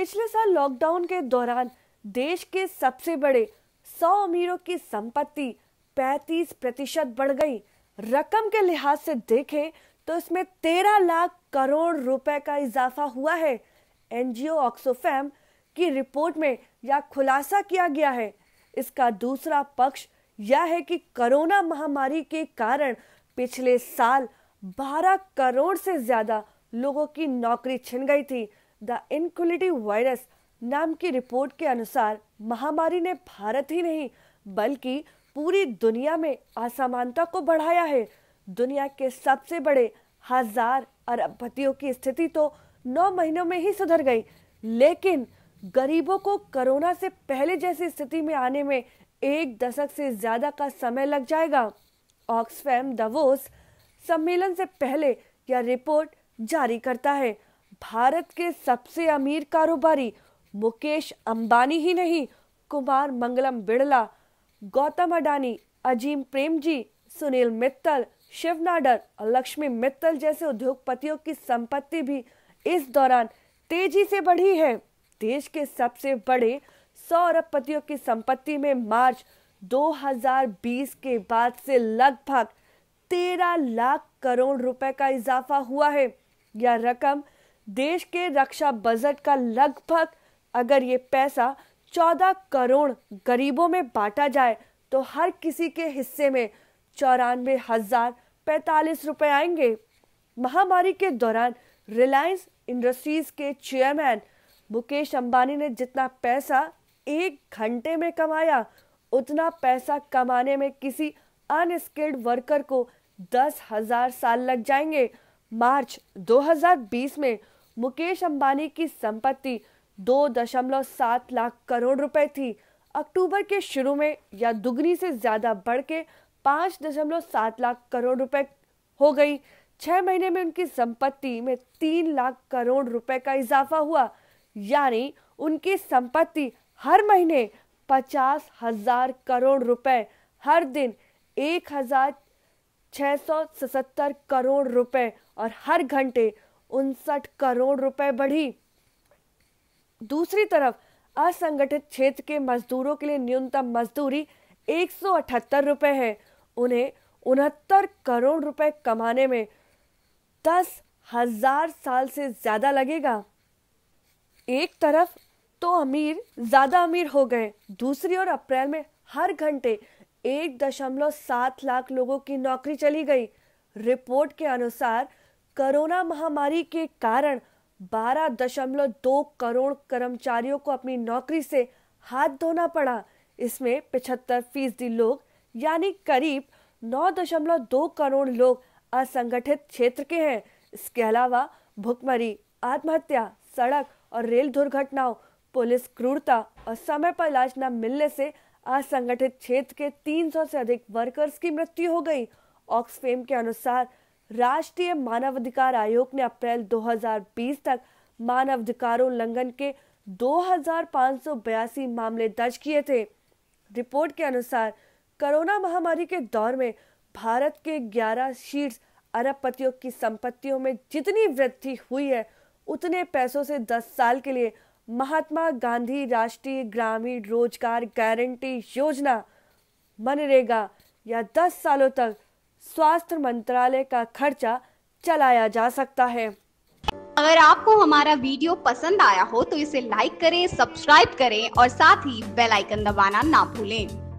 पिछले साल लॉकडाउन के दौरान देश के सबसे बड़े सौ अमीरों की संपत्ति 35 प्रतिशत बढ़ गई रकम के लिहाज से देखें तो इसमें 13 लाख करोड़ रुपए का इजाफा हुआ है एनजीओ ऑक्सोफैम की रिपोर्ट में यह खुलासा किया गया है इसका दूसरा पक्ष यह है कि कोरोना महामारी के कारण पिछले साल 12 करोड़ से ज्यादा लोगों की नौकरी छिन गई थी द इनकुलिटी वायरस नाम की रिपोर्ट के अनुसार महामारी ने भारत ही नहीं बल्कि पूरी दुनिया में असमानता को बढ़ाया है दुनिया के सबसे बड़े हजार अरबपतियों की स्थिति तो नौ महीनों में ही सुधर गई लेकिन गरीबों को कोरोना से पहले जैसी स्थिति में आने में एक दशक से ज्यादा का समय लग जाएगा ऑक्सफैम दवोस सम्मेलन से पहले यह रिपोर्ट जारी करता है भारत के सबसे अमीर कारोबारी मुकेश अंबानी ही नहीं कुमार मंगलम बिड़ला गौतम अडानी अजीम प्रेम जी सुनील मित्तल शिव नाडर और लक्ष्मी मित्तल जैसे उद्योगपतियों की संपत्ति भी इस दौरान तेजी से बढ़ी है देश के सबसे बड़े सौ अरबपतियों की संपत्ति में मार्च 2020 के बाद से लगभग 13 लाख करोड़ रुपए का इजाफा हुआ है यह रकम देश के रक्षा बजट का लगभग अगर ये पैसा चौदह करोड़ गरीबों में बांटा जाए तो हर किसी के हिस्से में चौरानवे हजार पैतालीस रुपये आएंगे महामारी के दौरान रिलायंस इंडस्ट्रीज के चेयरमैन मुकेश अंबानी ने जितना पैसा एक घंटे में कमाया उतना पैसा कमाने में किसी अनस्किल्ड वर्कर को दस हजार साल लग जाएंगे मार्च 2020 में मुकेश अंबानी की संपत्ति 2.7 लाख करोड़ रुपए थी अक्टूबर के शुरू में या दुगनी से ज्यादा बढ़ के सात लाख करोड़ रुपए हो गई छह महीने में उनकी संपत्ति में तीन लाख करोड़ रुपए का इजाफा हुआ यानी उनकी संपत्ति हर महीने पचास हजार करोड़ रुपए हर दिन एक हजार 677 करोड़ रुपए और हर घंटे उनसठ करोड़ रुपए बढ़ी दूसरी तरफ असंगठित क्षेत्र के मजदूरों के लिए न्यूनतम मजदूरी एक रुपए है उन्हें उनहत्तर करोड़ रुपए कमाने में दस हजार साल से ज्यादा लगेगा एक तरफ तो अमीर ज्यादा अमीर हो गए दूसरी ओर अप्रैल में हर घंटे एक दशमलव सात लाख लोगों की नौकरी चली गई रिपोर्ट के अनुसार कोरोना महामारी के कारण बारह दशमलव दो करोड़ कर्मचारियों को अपनी नौकरी से हाथ धोना पड़ा इसमें पिछहत्तर फीसदी लोग यानी करीब नौ दशमलव दो करोड़ लोग असंगठित क्षेत्र के हैं इसके अलावा भुखमरी आत्महत्या सड़क और रेल दुर्घटनाओं पुलिस क्रूरता और समय पर इलाज न मिलने से असंगठित क्षेत्र के 300 से अधिक वर्कर्स की मृत्यु हो गई ऑक्सफेम के अनुसार राष्ट्रीय मानवाधिकार आयोग ने अप्रैल 2020 तक मानवाधिकार उल्लंघन के दो मामले दर्ज किए थे रिपोर्ट के अनुसार कोरोना महामारी के दौर में भारत के 11 शीर्ष अरबपतियों की संपत्तियों में जितनी वृद्धि हुई है उतने पैसों से 10 साल के लिए महात्मा गांधी राष्ट्रीय ग्रामीण रोजगार गारंटी योजना मनरेगा या दस सालों तक स्वास्थ्य मंत्रालय का खर्चा चलाया जा सकता है अगर आपको हमारा वीडियो पसंद आया हो तो इसे लाइक करें सब्सक्राइब करें और साथ ही बेल आइकन दबाना ना भूलें